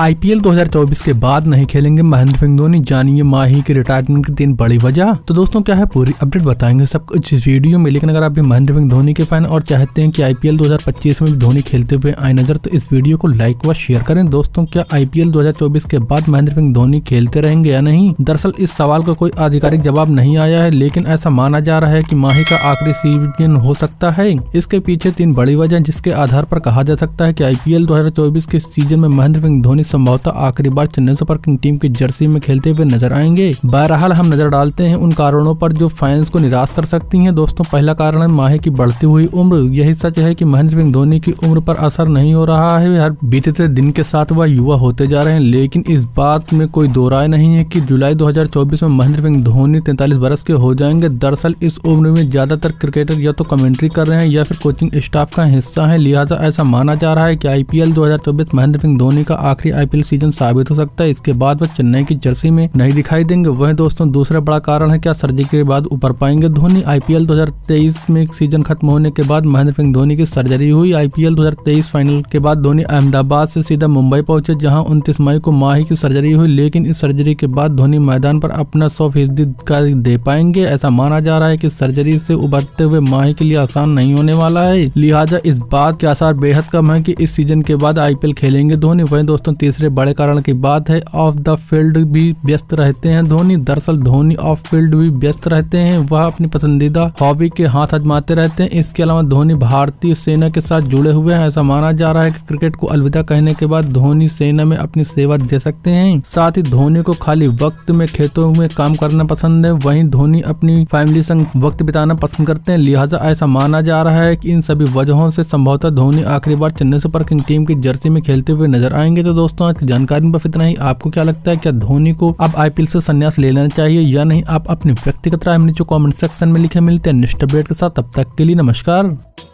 IPL 2024 के बाद नहीं खेलेंगे महेंद्र सिंह धोनी जानिए माही की रिटायरमेंट की तीन बड़ी वजह तो दोस्तों क्या है पूरी अपडेट बताएंगे सब कुछ इस वीडियो में लेकिन अगर आप भी महेंद्र सिंह धोनी के फैन और चाहते हैं कि आईपीएल 2025 में भी धोनी खेलते हुए आए नजर तो इस वीडियो को लाइक व शेयर करें दोस्तों क्या आईपीएल 2024 के बाद महेंद्र सिंह धोनी खेलते रहेंगे या नहीं दरअसल इस सवाल का को कोई आधिकारिक जवाब नहीं आया है लेकिन ऐसा माना जा रहा है की माही का आखिरी सीजन हो सकता है इसके पीछे तीन बड़ी वजह जिसके आधार पर कहा जा सकता है की आई दो के सीजन में महेंद्र सिंह धोनी संभवतः आखिरी बार चेन्नई सुपर किंग टीम की जर्सी में खेलते हुए नजर आएंगे बहरहाल हम नजर डालते हैं उन कारणों पर जो फैंस को निराश कर सकती हैं दोस्तों पहला कारण है माहे की बढ़ती हुई उम्र यही सच है कि महेंद्र सिंह धोनी की उम्र पर असर नहीं हो रहा है हर बीते दिन के साथ वह युवा होते जा रहे हैं लेकिन इस बात में कोई दो राय नहीं है कि जुलाई 2024 में महेंद्र सिंह धोनी तैतालीस बरस के हो जाएंगे दरअसल इस उम्र में ज्यादातर क्रिकेटर या तो कमेंट्री कर रहे हैं या फिर कोचिंग स्टाफ का हिस्सा है लिहाजा ऐसा माना जा रहा है की आईपीएल चौबीस महेंद्र सिंह धोनी का आखिरी आईपीएल सीजन साबित हो सकता है इसके बाद वह चेन्नई की जर्सी में नहीं दिखाई देंगे वह दोस्तों दूसरा बड़ा कारण है क्या सर्जरी के बाद ऊपर पाएंगे धोनी आईपीएल 2023 में सीजन खत्म होने के बाद महेंद्र सिंह धोनी की सर्जरी हुई आईपीएल 2023 फाइनल के बाद धोनी अहमदाबाद से सीधा मुंबई पहुंचे जहां उनतीस मई को माही की सर्जरी हुई लेकिन इस सर्जरी के बाद धोनी मैदान पर अपना सौ फीसदी कार्य दे पाएंगे ऐसा माना जा रहा है की सर्जरी से उभरते हुए माही के लिए आसान नहीं होने वाला है लिहाजा इस बात के आसार बेहद कम है की इस सीजन के बाद आईपीएल खेलेंगे धोनी वही दोस्तों तीसरे बड़े कारण की बात है ऑफ द फील्ड भी व्यस्त रहते हैं धोनी दरअसल धोनी ऑफ फील्ड भी व्यस्त रहते हैं वह अपनी पसंदीदा हॉबी के हाथ आजमाते रहते हैं इसके अलावा धोनी भारतीय सेना के साथ जुड़े हुए हैं ऐसा माना जा रहा है कि क्रिकेट को अलविदा कहने के बाद धोनी सेना में अपनी सेवा दे सकते हैं साथ ही धोनी को खाली वक्त में खेतों में काम करना पसंद है वहीं धोनी अपनी फैमिली संग वक्त बिताना पसंद करते हैं लिहाजा ऐसा माना जा रहा है कि इन सभी वजहों से संभवतः धोनी आखिरी बार चेन्नई सुपर किंग टीम की जर्सी में खेलते हुए नजर आएंगे तो दोस्तों दोस्तों आज की जानकारी बस इतना ही आपको क्या लगता है क्या धोनी को अब आईपीएल से संन्यास ले लेना चाहिए या नहीं आप अपनी व्यक्तिगत राय नीचे कॉमेंट सेक्शन में लिखे मिलते हैं निष्ठ अपडेट के साथ तब तक के लिए नमस्कार